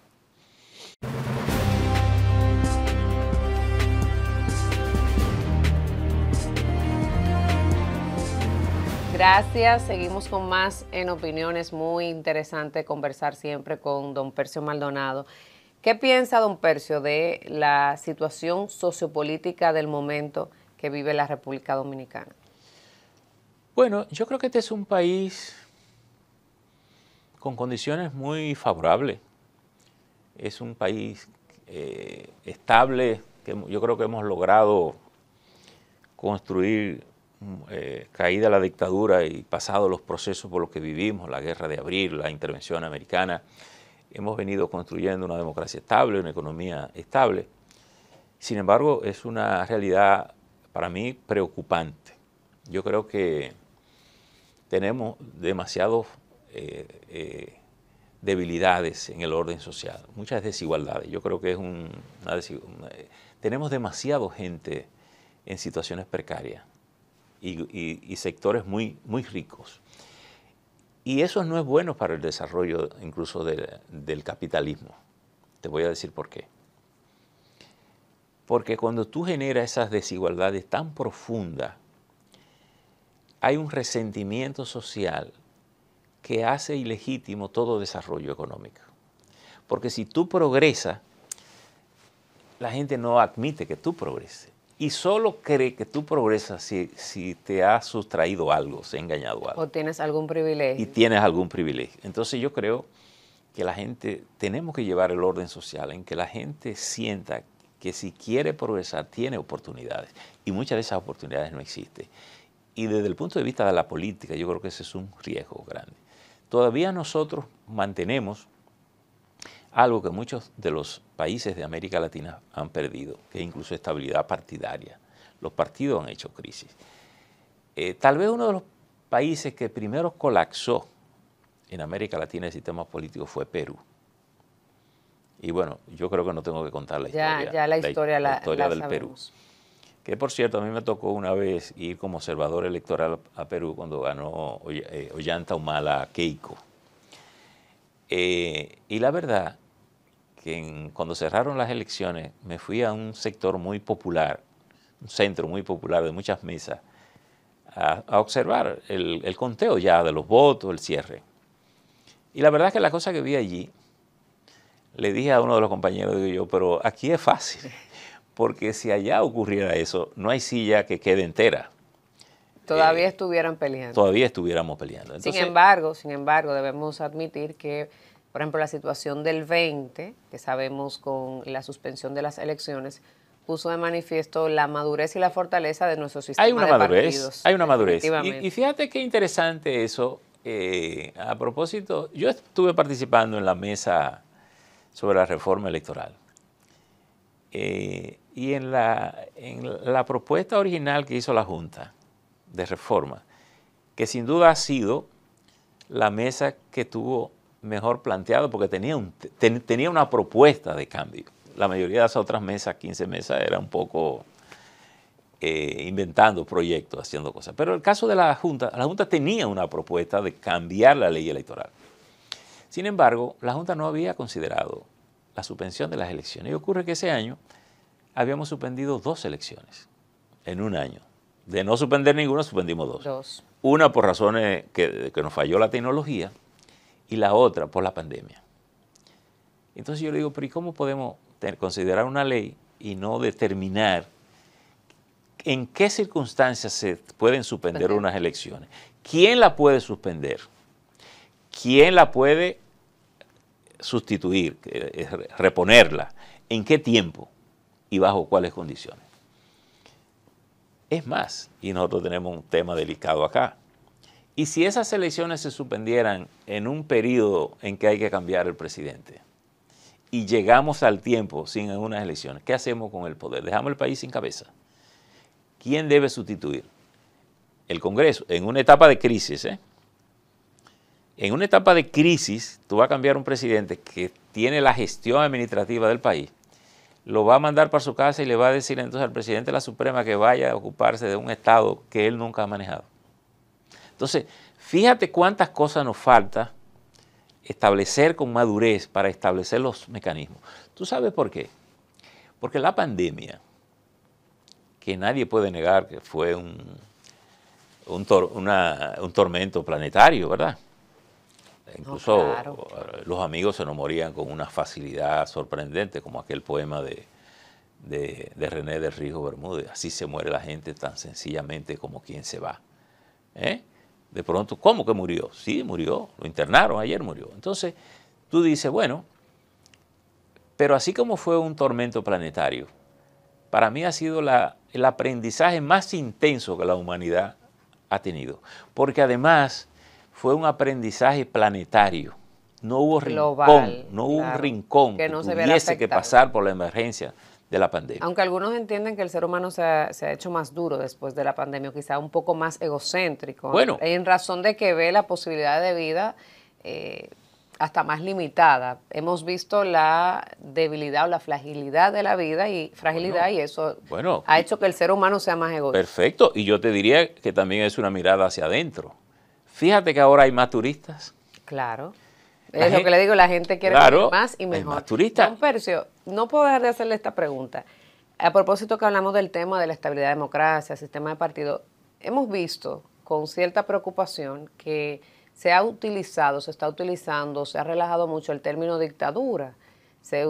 S1: Gracias. Seguimos con más en opiniones. Muy interesante conversar siempre con don Percio Maldonado. ¿Qué piensa don Percio de la situación sociopolítica del momento que vive la República Dominicana?
S2: Bueno, yo creo que este es un país con condiciones muy favorables. Es un país eh, estable yo creo que hemos logrado construir Mm, eh, caída la dictadura y pasados los procesos por los que vivimos, la guerra de abril, la intervención americana, hemos venido construyendo una democracia estable, una economía estable. Sin embargo, es una realidad para mí preocupante. Yo creo que tenemos demasiadas eh, eh, debilidades en el orden social, muchas desigualdades. Yo creo que es un, tenemos demasiado gente en situaciones precarias y, sectores muy, muy ricos. Y eso no es bueno para el desarrollo incluso del capitalismo. Te voy a decir por qué. Porque cuando tú generas esas desigualdades tan profundas, hay un resentimiento social que hace ilegítimo todo desarrollo económico. Porque si tú progresas, la gente no admite que tú progreses y solo cree que tú progresas si, te ha sustraído algo, se ha engañado algo.
S1: O tienes algún privilegio. Y
S2: tienes algún privilegio. Entonces yo creo que la gente, tenemos que llevar el orden social en que la gente sienta que si quiere progresar tiene oportunidades y muchas de esas oportunidades no existen. Y desde el punto de vista de la política, yo creo que ese es un riesgo grande. Todavía nosotros mantenemos algo que muchos de los países de América Latina han perdido, que es incluso estabilidad partidaria. Los partidos han hecho crisis. Eh, tal vez uno de los países que primero colapsó en América Latina el sistema político fue Perú. Y bueno, yo creo que no tengo que contar la historia. la del Perú. Que por cierto, a mí me tocó una vez ir como observador electoral a Perú cuando ganó eh, Ollanta Humala Keiko. Eh, y la verdad que cuando cerraron las elecciones me fui a un sector muy popular, un centro muy popular de muchas mesas, a, observar el, conteo ya de los votos, el cierre. Y la verdad es que la cosa que vi allí, le dije a uno de los compañeros, digo yo, pero aquí es fácil, porque si allá ocurriera eso, no hay silla que quede entera.
S1: Todavía eh, estuvieran peleando. Todavía
S2: estuviéramos peleando. sin embargo,
S1: sin embargo, debemos admitir que por ejemplo, la situación del 20, que sabemos con la suspensión de las elecciones, puso de manifiesto la madurez y la fortaleza de nuestro sistema hay una madurez, Hay una madurez. Y,
S2: fíjate qué interesante eso. Eh, a propósito, yo estuve participando en la mesa sobre la reforma electoral. Eh, y en la, en la propuesta original que hizo la Junta de Reforma, que sin duda ha sido la mesa que tuvo mejor planteado porque tenía, tenía una propuesta de cambio. La mayoría de las otras mesas, 15 mesas, era un poco eh, inventando proyectos, haciendo cosas. Pero el caso de la Junta, la Junta tenía una propuesta de cambiar la ley electoral. Sin embargo, la Junta no había considerado la suspensión de las elecciones. Y ocurre que ese año habíamos suspendido dos elecciones en un año. De no suspender ninguna, suspendimos dos. Una por razones que nos falló la tecnología y la otra por la pandemia. Entonces yo le digo, pero ¿y cómo podemos considerar una ley y no determinar en qué circunstancias se pueden suspender unas elecciones? ¿Quién la puede suspender? ¿Quién la puede sustituir, eh, eh, reponerla? ¿En qué tiempo? ¿Y bajo cuáles condiciones? Es más, y nosotros tenemos un tema delicado acá. ¿Y si esas elecciones se suspendieran en un periodo en que hay que cambiar el presidente? Y llegamos al tiempo sin unas elecciones. ¿Qué hacemos con el poder? Dejamos el país sin cabeza. ¿Quién debe sustituir? El Congreso. En una etapa de crisis, ¿eh? En una etapa de crisis, tú vas a cambiar un presidente que tiene la gestión administrativa del país, lo va a mandar para su casa y le va a decir entonces al presidente de la Suprema que vaya a ocuparse de un Estado que él nunca ha manejado. Entonces, fíjate cuántas cosas nos falta establecer con madurez para establecer los mecanismos. ¿Tú sabes por qué? Porque la pandemia, que nadie puede negar que fue un, un, tormento planetario, ¿verdad? Incluso eh, los amigos se nos morían con una facilidad sorprendente, como aquel poema de, de, de, René del Rijo Bermúdez. Así se muere la gente tan sencillamente como quien se va. ¿Eh? de pronto, ¿cómo que murió? Sí, murió, lo internaron, ayer murió. Entonces, tú dices, bueno, pero así como fue un tormento planetario, para mí ha sido el aprendizaje más intenso que la humanidad ha tenido, porque además fue un aprendizaje planetario. No hubo rincón, no hubo un rincón que, no se tuviese que pasar por la emergencia la pandemia.
S1: Aunque algunos entienden que el ser humano se ha, hecho más duro después de la pandemia, quizá un poco más egocéntrico. Bueno. En razón de que ve la posibilidad de vida. Eh, hasta más limitada. Hemos visto la debilidad o la fragilidad de la vida y fragilidad y eso ha hecho que el ser humano sea más egoísta.
S2: Perfecto, y yo te diría que también es una mirada hacia adentro. Fíjate que ahora hay más turistas. Claro es lo que le digo,
S1: la gente quiere más y mejor. Más turista. Don Percio, no puedo dejar de hacerle esta pregunta. A propósito que hablamos del tema de la estabilidad de democracia, sistema de partido, hemos visto con cierta preocupación que se ha utilizado, se está utilizando, se ha relajado mucho el término dictadura. Se,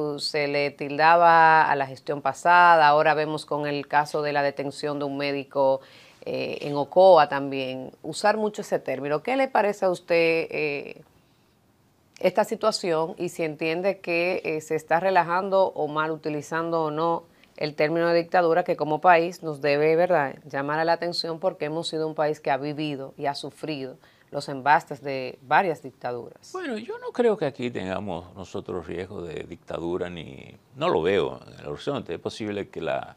S1: le tildaba a la gestión pasada, ahora vemos con el caso de la detención de un médico eh, en Ocoa también, usar mucho ese término. ¿Qué le parece a usted eh, esta situación y si entiende que eh, se está relajando o mal utilizando o no el término de dictadura que como país nos debe ¿verdad? llamar a la atención porque hemos sido un país que ha vivido y ha sufrido los embastes de varias dictaduras.
S2: Bueno, yo no creo que aquí tengamos nosotros riesgo de dictadura ni no lo veo en el Es posible que la,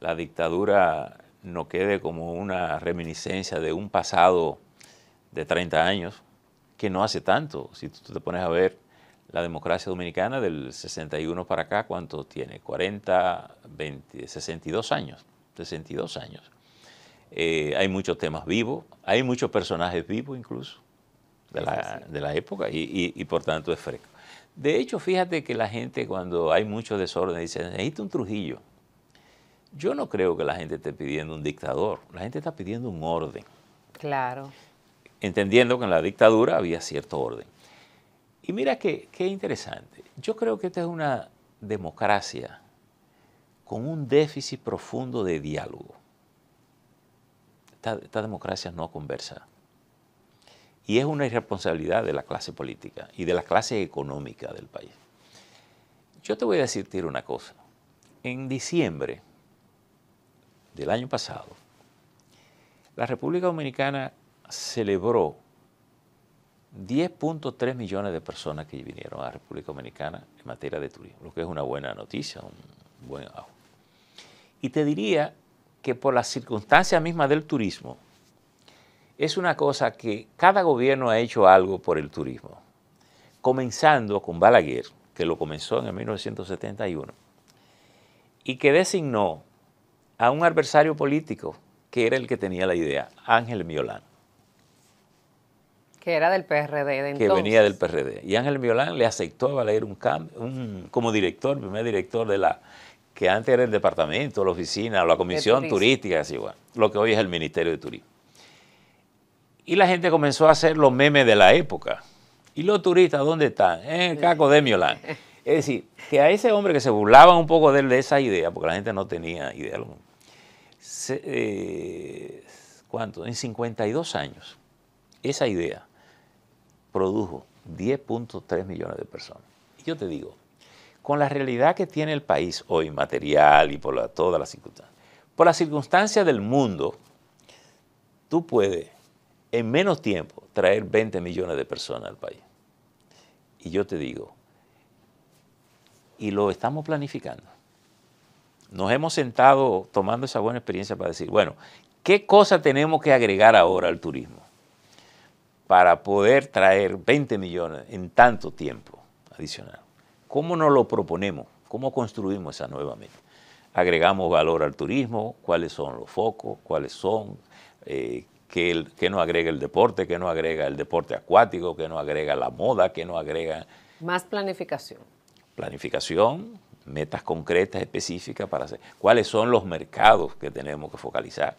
S2: la dictadura no quede como una reminiscencia de un pasado de 30 años, que no hace tanto. Si tú te pones a ver la democracia dominicana del 61 para acá, ¿cuánto tiene? 40, 20, 62 años. 62 años. Eh, hay muchos temas vivos, hay muchos personajes vivos incluso de la, época y, y, por tanto es fresco. De hecho, fíjate que la gente cuando hay mucho desorden dice, necesito un Trujillo. Yo no creo que la gente esté pidiendo un dictador, la gente está pidiendo un orden. Claro entendiendo que en la dictadura había cierto orden. Y mira qué interesante. Yo creo que esta es una democracia con un déficit profundo de diálogo. Esta, democracia no conversa. Y es una irresponsabilidad de la clase política y de la clase económica del país. Yo te voy a decir una cosa. En diciembre del año pasado, la República Dominicana celebró 10.3 millones de personas que vinieron a la República Dominicana en materia de turismo, lo que es una buena noticia, un buen Y te diría que por las circunstancias mismas del turismo, es una cosa que cada gobierno ha hecho algo por el turismo, comenzando con Balaguer, que lo comenzó en el 1971, y que designó a un adversario político que era el que tenía la idea, Ángel Miolán.
S1: Que era del PRD de entonces. Que venía
S2: del PRD. Y Ángel Miolán le aceptó a Valer un, un como director, primer director de la que antes era el departamento, la oficina, la comisión turística, así igual, lo que hoy es el Ministerio de Turismo. Y la gente comenzó a hacer los memes de la época. ¿Y los turistas dónde están? En el caco de Miolán. Es decir, que a ese hombre que se burlaba un poco de él de esa idea, porque la gente no tenía idea eh, ¿cuánto? En 52 años, esa idea produjo 10.3 millones de personas. Y yo te digo, con la realidad que tiene el país hoy, material y por la, todas las circunstancias, por las circunstancias del mundo, tú puedes en menos tiempo traer 20 millones de personas al país. Y yo te digo, y lo estamos planificando. Nos hemos sentado tomando esa buena experiencia para decir, bueno, ¿qué cosa tenemos que agregar ahora al turismo? para poder traer 20 millones en tanto tiempo adicional. ¿Cómo nos lo proponemos? ¿Cómo construimos esa nueva meta? Agregamos valor al turismo, cuáles son los focos, cuáles son, eh, qué, qué no agrega el deporte, qué nos agrega el deporte acuático, qué nos agrega la moda, qué no agrega...
S1: Más planificación.
S2: Planificación, metas concretas, específicas para hacer. ¿Cuáles son los mercados que tenemos que focalizar?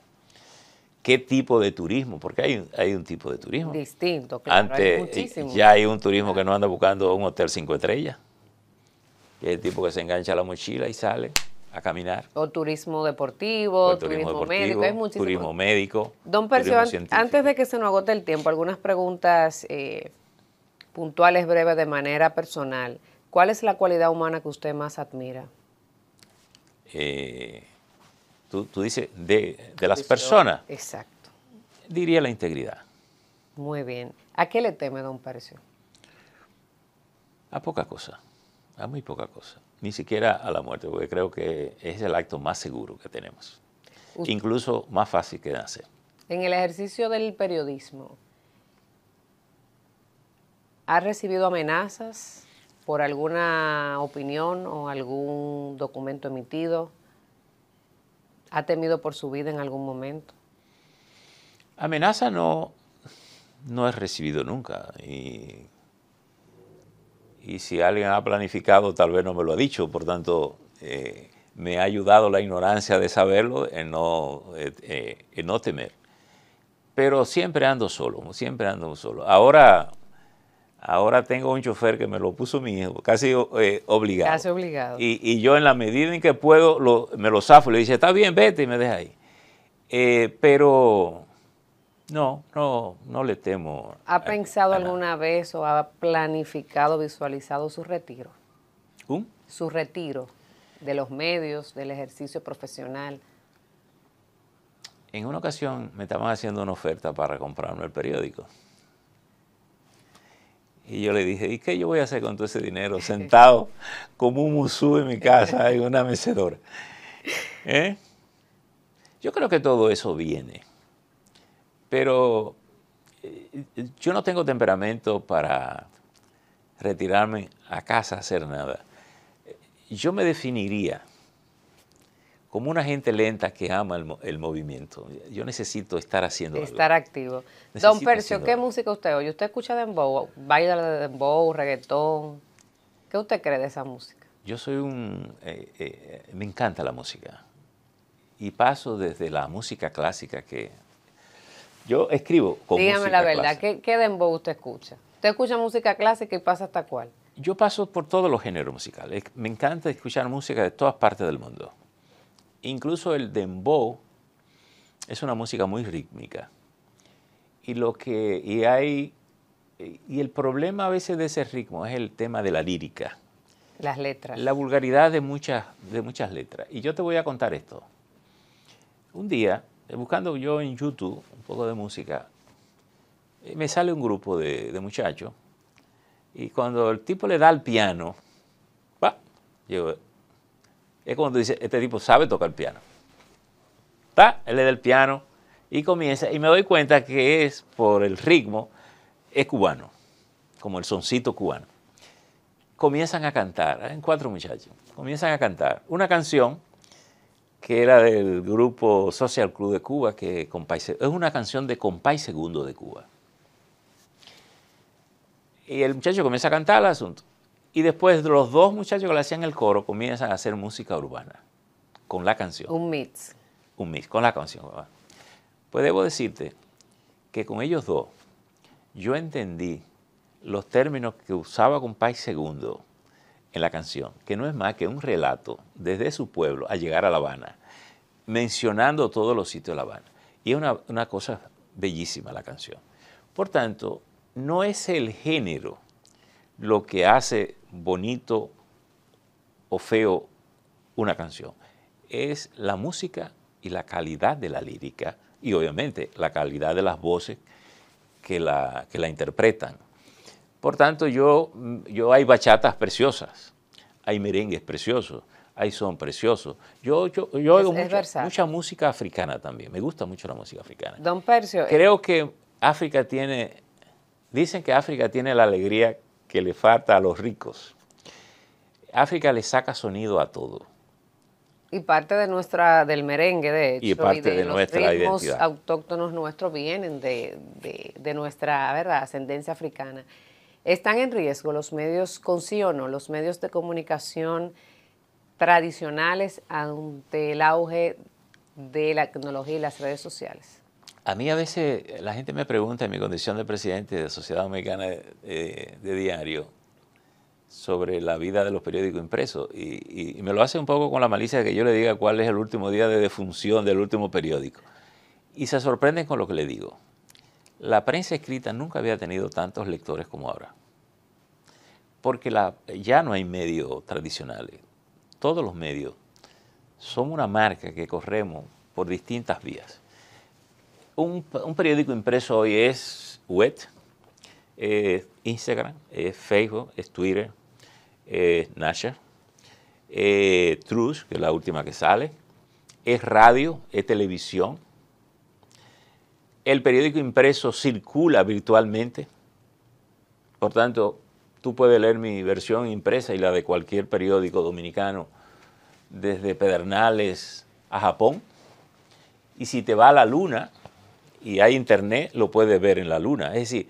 S2: qué tipo de turismo, porque hay, hay un tipo de turismo. Distinto, claro. Antes, eh, ya hay un turismo que no anda buscando un hotel cinco estrellas, y es el tipo que se engancha la mochila y sale a caminar.
S1: O turismo deportivo, turismo, médico, Turismo
S2: médico. Don Percio,
S1: antes de que se nos agote el tiempo, algunas preguntas eh, puntuales, breves, de manera personal. ¿Cuál es la cualidad humana que usted más admira?
S2: Eh, tú, dices, de, las personas.
S1: Exacto.
S2: Diría la integridad.
S1: Muy bien. ¿A qué le teme don Pérez?
S2: A poca cosa, a muy poca cosa. Ni siquiera a la muerte, porque creo que es el acto más seguro que tenemos. Incluso más fácil que hacer.
S1: En el ejercicio del periodismo, ¿ha recibido amenazas por alguna opinión o algún documento emitido? ¿Ha temido por su vida en algún momento?
S2: Amenaza no, no he recibido nunca. Y, si alguien ha planificado, tal vez no me lo ha dicho. Por tanto, eh, me ha ayudado la ignorancia de saberlo en no, eh, eh, en no temer. Pero siempre ando solo, siempre ando solo. Ahora Ahora tengo un chofer que me lo puso mi hijo, casi eh, obligado.
S1: Casi obligado.
S2: Y, yo en la medida en que puedo me lo zafo. Le dice, está bien, vete y me deja ahí. Eh, pero no, no, no le temo.
S1: ¿Ha pensado alguna vez o ha planificado, visualizado su retiro? ¿Un? Su retiro de los medios, del ejercicio profesional.
S2: En una ocasión me estaban haciendo una oferta para comprarme el periódico. Y yo le dije, ¿y qué yo voy a hacer con todo ese dinero? Sentado como un musú en mi casa, en una mecedora. ¿Eh? Yo creo que todo eso viene. Pero eh, yo no tengo temperamento para retirarme a casa a hacer nada. Yo me definiría como una gente lenta que ama el, movimiento. Yo necesito estar haciendo Estar activo. Don Percio, ¿qué
S1: música usted oye? ¿Usted escucha dembow, baila dembow, reggaetón? ¿Qué usted cree de esa música?
S2: Yo soy un... Eh, eh, me encanta la música. Y paso desde la música clásica que... Yo escribo con Dígame la verdad,
S1: ¿qué, ¿qué, dembow usted escucha? ¿Usted escucha música clásica y pasa hasta cuál?
S2: Yo paso por todos los géneros musicales. Me encanta escuchar música de todas partes del mundo Incluso el dembow es una música muy rítmica. Y lo que hay y el problema a veces de ese ritmo es el tema de la lírica.
S1: Las letras. La
S2: vulgaridad de muchas, de muchas letras. Y yo te voy a contar esto. Un día, eh, buscando yo en YouTube un poco de música, eh, me sale un grupo de, muchachos y cuando el tipo le da al piano, va, yo es cuando dice, este tipo sabe tocar el piano. ¿Está? Él le da el piano y comienza, y me doy cuenta que es por el ritmo, es cubano, como el soncito cubano. Comienzan a cantar, en cuatro muchachos, comienzan a cantar una canción que era del grupo Social Club de Cuba, que es una canción de Compay Segundo de Cuba. Y el muchacho comienza a cantar el asunto. Y después los dos muchachos que le hacían el coro comienzan a hacer música urbana con la canción.
S1: Un mix.
S2: Un mix, con la canción. Pues debo decirte que con ellos dos yo entendí los términos que usaba Compay Segundo en la canción, que no es más que un relato desde su pueblo al llegar a La Habana, mencionando todos los sitios de La Habana. Y es una, una cosa bellísima la canción. Por tanto, no es el género lo que hace bonito o feo una canción, es la música y la calidad de la lírica y obviamente la calidad de las voces que la, la interpretan. Por tanto, yo, mm, yo hay bachatas preciosas, hay merengues preciosos, hay son preciosos. Yo, yo, yo oigo mucha música africana también, me gusta mucho la música africana. Don Percio. Eh, Creo que África tiene, dicen que África tiene la alegría que le falta a los ricos. África le saca sonido a todo.
S1: Y parte de nuestra, del merengue, de hecho, y, de, los autóctonos nuestros vienen de, de, nuestra ¿verdad? ascendencia africana. ¿Están en riesgo los medios, con sí o no, los medios de comunicación tradicionales ante el auge de la tecnología y las redes sociales?
S2: A mí a veces eh, la gente me pregunta en mi condición de presidente de la Sociedad Dominicana eh, de, Diario sobre la vida de los periódicos impresos y, me lo hace un poco con la malicia de que yo le diga cuál es el último día de defunción del último periódico. Y se sorprenden con lo que le digo. La prensa escrita nunca había tenido tantos lectores como ahora, porque ya no hay medios tradicionales. Todos los medios son una marca que corremos por distintas vías un, periódico impreso hoy es web, eh, Instagram, eh, Facebook, es Twitter, eh, Nasher, eh, Truth, que es la última que sale, es radio, es televisión. El periódico impreso circula virtualmente. Por tanto, tú puedes leer mi versión impresa y la de cualquier periódico dominicano desde Pedernales a Japón. Y si te va a la luna, y hay internet, lo puedes ver en la luna. Es decir,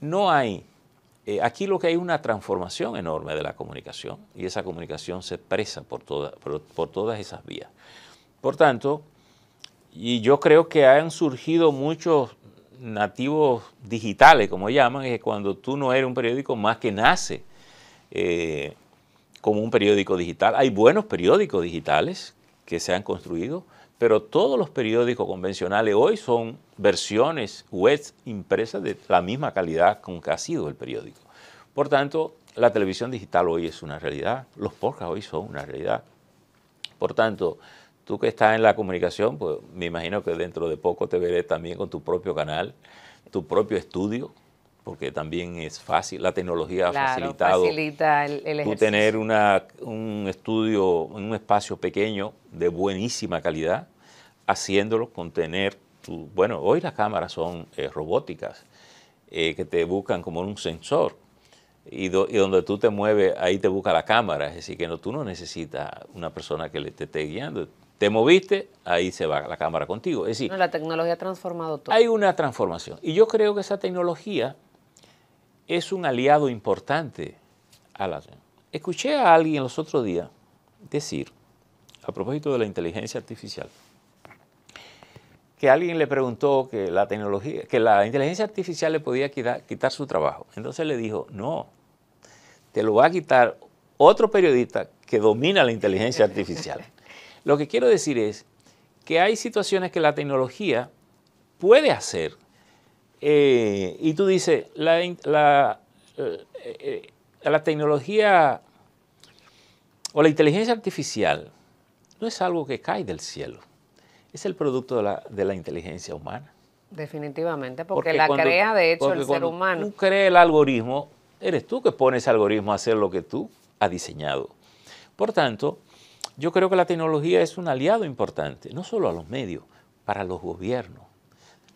S2: no hay, eh, aquí lo que hay es una transformación enorme de la comunicación y esa comunicación se expresa por, toda, por, todas esas vías. Por tanto, y yo creo que han surgido muchos nativos digitales, como llaman, es cuando tú no eres un periódico más que nace eh, como un periódico digital. Hay buenos periódicos digitales que se han construido, pero todos los periódicos convencionales hoy son versiones web impresas de la misma calidad con que ha sido el periódico. Por tanto, la televisión digital hoy es una realidad, los podcasts hoy son una realidad. Por tanto, tú que estás en la comunicación, pues me imagino que dentro de poco te veré también con tu propio canal, tu propio estudio, porque también es fácil, la tecnología ha facilitado
S1: facilita el, el tener
S2: un estudio en un espacio pequeño de buenísima calidad, haciéndolo con tener, tu, bueno, hoy las cámaras son eh, robóticas, eh, que te buscan como un sensor, y, donde tú te mueves, ahí te busca la cámara, es decir, que no, tú no necesitas una persona que le, te esté guiando, te moviste, ahí se va la cámara contigo. Es decir, la tecnología ha transformado todo. Hay una transformación. Y yo creo que esa tecnología es un aliado importante a la... Escuché a alguien los otros días decir, a propósito de la inteligencia artificial, que alguien le preguntó que la tecnología, que la inteligencia artificial le podía quitar su trabajo. Entonces le dijo, no, te lo va a quitar otro periodista que domina la inteligencia artificial. lo que quiero decir es que hay situaciones que la tecnología puede hacer eh, y tú dices, la, la, eh, eh, la tecnología o la inteligencia artificial no es algo que cae del cielo, es el producto de la, inteligencia humana.
S1: Definitivamente, porque, la crea de hecho el ser humano. Tú
S2: crees el algoritmo, eres tú que pones ese algoritmo a hacer lo que tú has diseñado. Por tanto, yo creo que la tecnología es un aliado importante, no solo a los medios, para los gobiernos,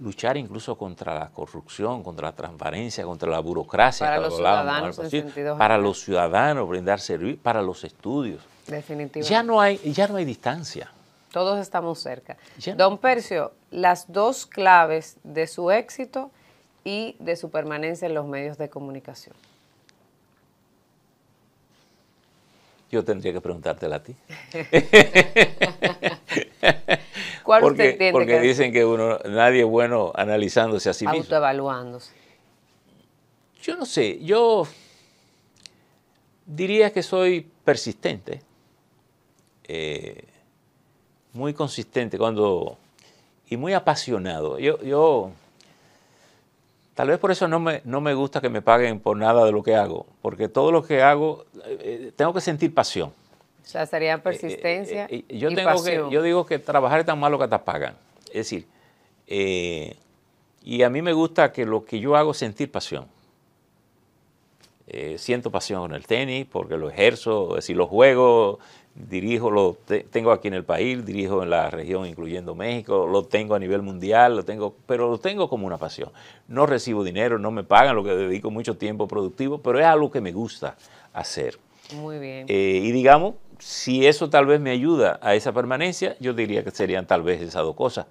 S2: luchar incluso contra la corrupción, contra la transparencia, contra la burocracia. Para, los ciudadanos, para los ciudadanos, brindar servicio, para los estudios.
S1: Definitivamente. Ya no
S2: hay, ya no hay distancia.
S1: Todos estamos cerca. Don Percio, las dos claves de su éxito y de su permanencia en los medios de comunicación.
S2: Yo tendría que preguntártela a ti. porque, dicen que uno, nadie es bueno analizándose a sí mismo.
S1: Autoevaluándose.
S2: Yo no sé, yo diría que soy persistente, eh, muy consistente cuando, y muy apasionado. Yo, tal vez por eso no me, no me gusta que me paguen por nada de lo que hago, porque todo lo que hago eh, eh, tengo que sentir pasión.
S1: O sea, sería eh, eh, persistencia. Eh, yo,
S2: digo que trabajar es tan malo que te pagan. Es decir, y a mí me gusta que lo que yo hago es sentir pasión. siento pasión con el tenis porque lo ejerzo, es decir, lo juego, dirijo, lo tengo aquí en el país, dirijo en la región incluyendo México, lo tengo a nivel mundial, lo tengo, pero lo tengo como una pasión. No recibo dinero, no me pagan, lo que dedico mucho tiempo productivo, pero es algo que me gusta hacer. Muy bien. y digamos si eso tal vez me ayuda a esa permanencia, yo diría que serían tal vez esas dos cosas.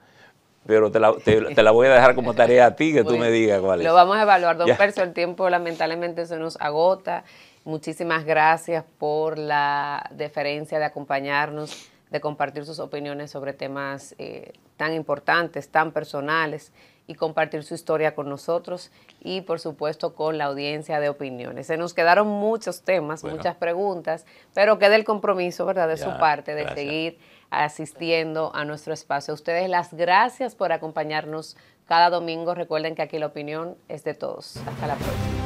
S2: Pero te la, voy a dejar como tarea a ti, que tú me digas cuál es. Lo vamos a
S1: evaluar, don El tiempo lamentablemente se nos agota. Muchísimas gracias por la deferencia de acompañarnos, de compartir sus opiniones sobre temas eh, tan importantes, tan personales y compartir su historia con nosotros y por supuesto con la audiencia de opiniones. Se nos quedaron muchos temas, muchas preguntas, pero queda el compromiso, ¿verdad?, de su parte de seguir asistiendo a nuestro espacio. A ustedes las gracias por acompañarnos cada domingo. Recuerden que aquí la opinión es de todos. Hasta la próxima.